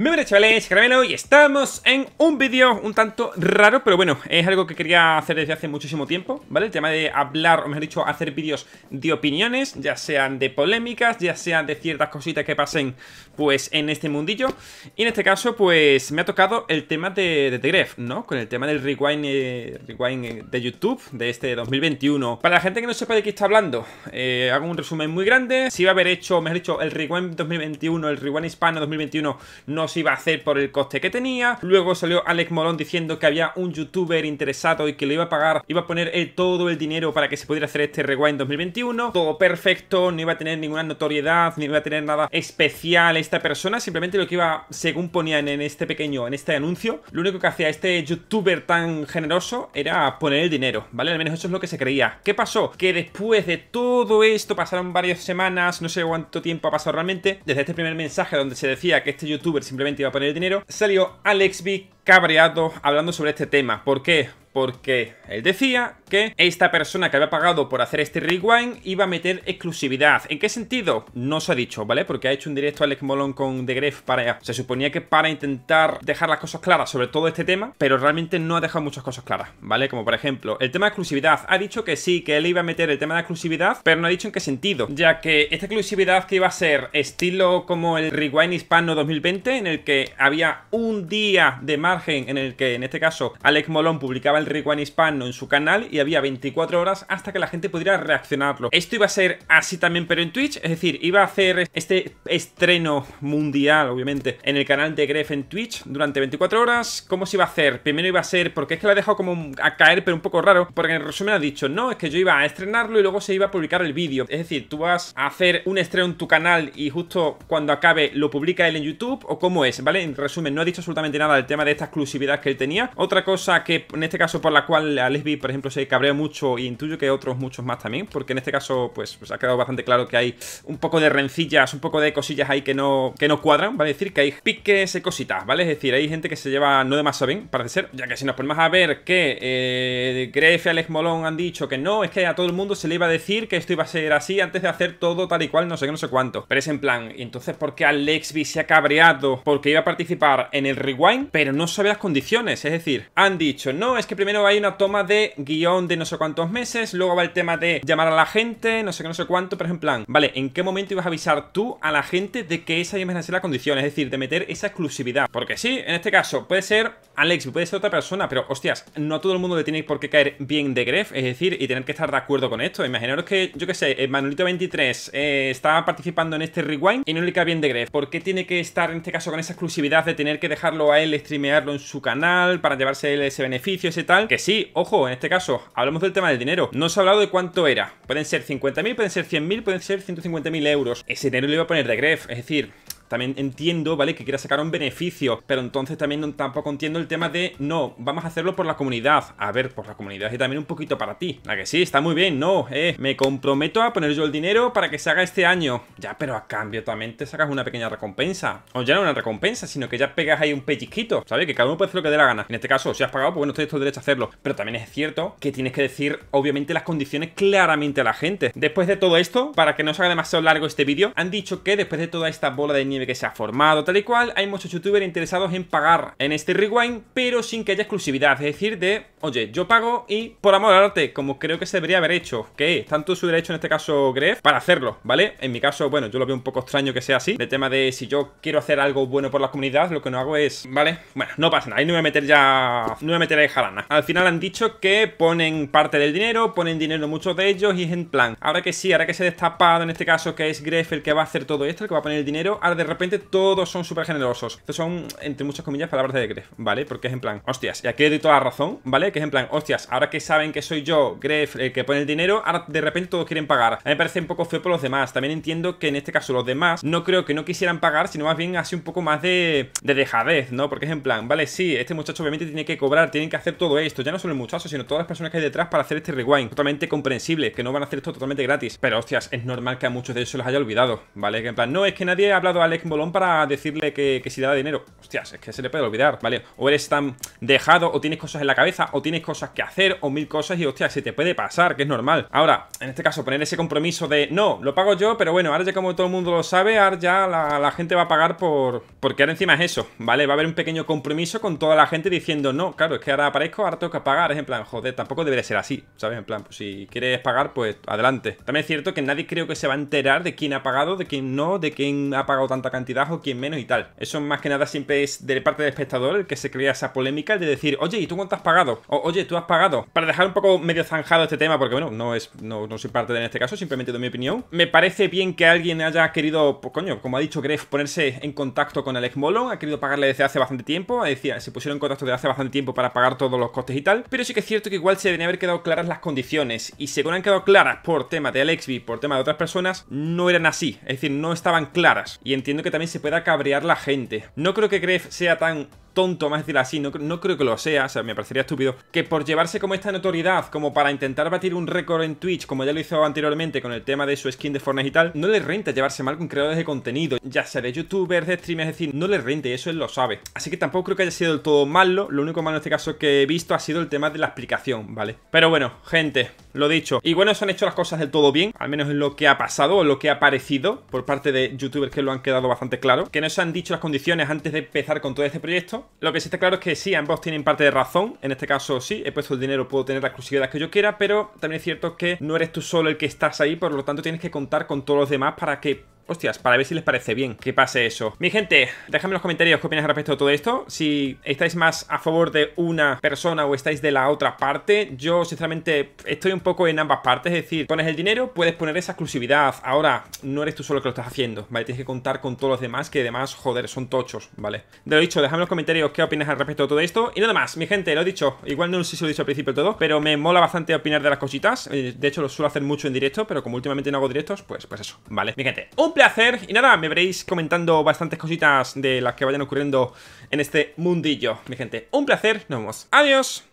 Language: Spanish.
Muy buenas chavales, Caramelo y estamos en un vídeo un tanto raro, pero bueno, es algo que quería hacer desde hace muchísimo tiempo, ¿vale? El tema de hablar, o mejor dicho, hacer vídeos de opiniones, ya sean de polémicas, ya sean de ciertas cositas que pasen, pues, en este mundillo. Y en este caso, pues, me ha tocado el tema de, de ¿no? Con el tema del rewind, eh, eh, de YouTube de este 2021. Para la gente que no sepa de qué está hablando, eh, hago un resumen muy grande. Si va a haber hecho, mejor dicho, el rewind 2021, el rewind hispano 2021, no se iba a hacer por el coste que tenía. Luego salió Alex Morón diciendo que había un youtuber interesado y que lo iba a pagar, iba a poner todo el dinero para que se pudiera hacer este rewind 2021. Todo perfecto, no iba a tener ninguna notoriedad, ni iba a tener nada especial esta persona, simplemente lo que iba, según ponían en este pequeño, en este anuncio, lo único que hacía este youtuber tan generoso era poner el dinero, ¿vale? Al menos eso es lo que se creía. ¿Qué pasó? Que después de todo esto pasaron varias semanas, no sé cuánto tiempo ha pasado realmente, desde este primer mensaje donde se decía que este youtuber simplemente iba a poner el dinero, salió Alex B cabreado hablando sobre este tema. ¿Por qué? porque él decía que esta persona que había pagado por hacer este rewind iba a meter exclusividad. ¿En qué sentido? No se ha dicho, ¿vale? Porque ha hecho un directo Alex Molon con The Gref para... Se suponía que para intentar dejar las cosas claras sobre todo este tema, pero realmente no ha dejado muchas cosas claras, ¿vale? Como por ejemplo, el tema de exclusividad. Ha dicho que sí, que él iba a meter el tema de exclusividad, pero no ha dicho en qué sentido, ya que esta exclusividad que iba a ser estilo como el Rewind Hispano 2020, en el que había un día de margen en el que, en este caso, Alex Molon publicaba al Rewind Hispano en su canal y había 24 horas hasta que la gente pudiera reaccionarlo. Esto iba a ser así también, pero en Twitch, es decir, iba a hacer este estreno mundial, obviamente, en el canal de Gref en Twitch durante 24 horas. ¿Cómo se iba a hacer? Primero iba a ser, porque es que la ha dejado como a caer, pero un poco raro, porque en resumen ha dicho, no, es que yo iba a estrenarlo y luego se iba a publicar el vídeo. Es decir, tú vas a hacer un estreno en tu canal y justo cuando acabe lo publica él en YouTube, o cómo es, ¿vale? En resumen, no ha dicho absolutamente nada del tema de esta exclusividad que él tenía. Otra cosa que en este caso por la cual a por ejemplo, se cabrea mucho y intuyo que otros muchos más también, porque en este caso, pues, pues, ha quedado bastante claro que hay un poco de rencillas, un poco de cosillas ahí que no, que no cuadran, ¿vale? a decir, que hay piques y cositas, ¿vale? Es decir, hay gente que se lleva no de demasiado bien, parece ser, ya que si nos ponemos a ver que eh, Gref y Alex Molón han dicho que no, es que a todo el mundo se le iba a decir que esto iba a ser así antes de hacer todo tal y cual, no sé qué, no sé cuánto. Pero es en plan, ¿y entonces por qué Alexby se ha cabreado porque iba a participar en el Rewind, pero no sabía las condiciones? Es decir, han dicho, no, es que primero hay una toma de guión de no sé cuántos meses, luego va el tema de llamar a la gente, no sé qué, no sé cuánto, pero en plan, vale, ¿en qué momento ibas a avisar tú a la gente de que esa iba a ser la condición? Es decir, de meter esa exclusividad. Porque sí, en este caso, puede ser Alex, puede ser otra persona, pero hostias, no todo el mundo le tiene por qué caer bien de Gref, es decir, y tener que estar de acuerdo con esto. Imaginaros que, yo qué sé, eh, Manolito23 eh, estaba participando en este rewind y no le cae bien de Gref. ¿Por qué tiene que estar en este caso con esa exclusividad de tener que dejarlo a él streamearlo en su canal para llevarse ese beneficio, etc? Que sí, ojo, en este caso, hablamos del tema del dinero. No se ha hablado de cuánto era. Pueden ser 50.000, pueden ser 100.000, pueden ser 150.000 euros. Ese dinero lo iba a poner de Gref, es decir, también entiendo, ¿vale? Que quiera sacar un beneficio, pero entonces también tampoco entiendo el tema de, no, vamos a hacerlo por la comunidad. A ver, por la comunidad y también un poquito para ti. La que sí, está muy bien, no, eh, me comprometo a poner yo el dinero para que se haga este año. Ya, pero a cambio también te sacas una pequeña recompensa. O ya no una recompensa, sino que ya pegas ahí un pellizquito, ¿sabes? Que cada uno puede hacer lo que dé la gana. En este caso, si has pagado, pues bueno, tienes todo derecho a hacerlo. Pero también es cierto que tienes que decir, obviamente, las condiciones claramente a la gente. Después de todo esto, para que no se haga demasiado largo este vídeo, han dicho que después de toda esta bola de nieve que se ha formado, tal y cual, hay muchos youtubers interesados en pagar en este rewind, pero sin que haya exclusividad, es decir, de, oye, yo pago y por amor al arte, como creo que se debería haber hecho, que tanto su derecho, en este caso Gref, para hacerlo, ¿vale? En mi caso, bueno, yo lo veo un poco extraño que sea así, de tema de si yo quiero hacer algo bueno por la comunidad, lo que no hago es, ¿vale? Bueno, no pasa nada, ahí no me voy a meter ya, no me voy a meter ahí Al final han dicho que ponen parte del dinero, ponen dinero muchos de ellos y es en plan, ahora que sí, ahora que se ha destapado en este caso que es Gref el que va a hacer todo esto, el que va a poner el dinero, ahora de repente todos son súper generosos. Estos son, entre muchas comillas, palabras de Gref, ¿vale? Porque es en plan, hostias, y aquí le doy toda la razón, ¿vale? Que es en plan, hostias, ahora que saben que soy yo, Gref, el que pone el dinero, ahora de repente todos quieren pagar. A mí me parece un poco feo por los demás. También entiendo que en este caso los demás no creo que no quisieran pagar, sino más bien así un poco más de, dejadez, ¿no? Porque es en plan, vale, sí, este muchacho obviamente tiene que cobrar, tienen que hacer todo esto. Ya no solo el muchacho, sino todas las personas que hay detrás para hacer este rewind. Totalmente comprensible, que no van a hacer esto totalmente gratis. Pero hostias, es normal que a muchos de ellos se los haya olvidado, ¿vale? Que en plan, no es que nadie ha hablado a Alex un bolón para decirle que, que si da dinero. Hostias, es que se le puede olvidar, ¿vale? O eres tan dejado, o tienes cosas en la cabeza, o tienes cosas que hacer, o mil cosas, y hostia, se te puede pasar, que es normal. Ahora, en este caso, poner ese compromiso de no, lo pago yo, pero bueno, ahora ya como todo el mundo lo sabe, ahora ya la, gente va a pagar por. Porque ahora encima es eso, ¿vale? Va a haber un pequeño compromiso con toda la gente diciendo no, claro, es que ahora aparezco, ahora tengo que pagar. Es en plan, joder, tampoco debería ser así, ¿sabes? En plan, pues si quieres pagar, pues adelante. También es cierto que nadie creo que se va a enterar de quién ha pagado, de quién no, de quién ha pagado tanta cantidad o quien menos y tal. Eso más que nada siempre es de parte del espectador el que se crea esa polémica de decir, oye, ¿y tú cuánto has pagado? O, oye, ¿tú has pagado? Para dejar un poco medio zanjado este tema, porque bueno, no es no, no soy parte de este caso, simplemente doy mi opinión. Me parece bien que alguien haya querido, pues, coño, como ha dicho Gref, ponerse en contacto con Alex Molon ha querido pagarle desde hace bastante tiempo, decía, se pusieron en contacto desde hace bastante tiempo para pagar todos los costes y tal, pero sí que es cierto que igual se deberían haber quedado claras las condiciones, y según han quedado claras por tema de Alexby, por tema de otras personas, no eran así, es decir, no estaban claras, y entiendo entiendo que también se pueda cabrear la gente. No creo que Gref sea tan tonto, más decir así, no, creo que lo sea, o sea, me parecería estúpido, que por llevarse como esta notoriedad, como para intentar batir un récord en Twitch, como ya lo hizo anteriormente con el tema de su skin de Fortnite y tal, no le renta llevarse mal con creadores de contenido, ya sea de youtubers, de streamers, es decir, no le renta eso él lo sabe. Así que tampoco creo que haya sido del todo malo, lo único malo en este caso que he visto ha sido el tema de la explicación, ¿vale? Pero bueno, gente, lo dicho. Y bueno, se han hecho las cosas del todo bien, al menos en lo que ha pasado o lo que ha parecido por parte de youtubers que lo han quedado bastante claro. Que no se han dicho las condiciones antes de empezar con todo este proyecto. Lo que sí está claro es que sí, ambos tienen parte de razón. En este caso, sí, he puesto el dinero, puedo tener la exclusividad que yo quiera, pero también es cierto que no eres tú solo el que estás ahí, por lo tanto tienes que contar con todos los demás para que hostias, para ver si les parece bien que pase eso. Mi gente, déjame en los comentarios qué al respecto a todo esto. Si estáis más a favor de una persona o estáis de la otra parte, yo sinceramente estoy un poco en ambas partes. Es decir, pones el dinero, puedes poner esa exclusividad. Ahora, no eres tú solo que lo estás haciendo, ¿vale? Tienes que contar con todos los demás que además, joder, son tochos, ¿vale? De lo dicho, déjame en los comentarios qué opinas al respecto de todo esto. Y nada más, mi gente, lo he dicho. Igual no sé si lo he dicho al principio todo, pero me mola bastante opinar de las cositas. Eh, de hecho, lo suelo hacer mucho en directo, pero como últimamente no hago directos, pues, pues eso, ¿vale? Mi gente, un Hacer y nada, me veréis comentando bastantes cositas de las que vayan ocurriendo en este mundillo, mi gente. Un placer, nos vemos. Adiós.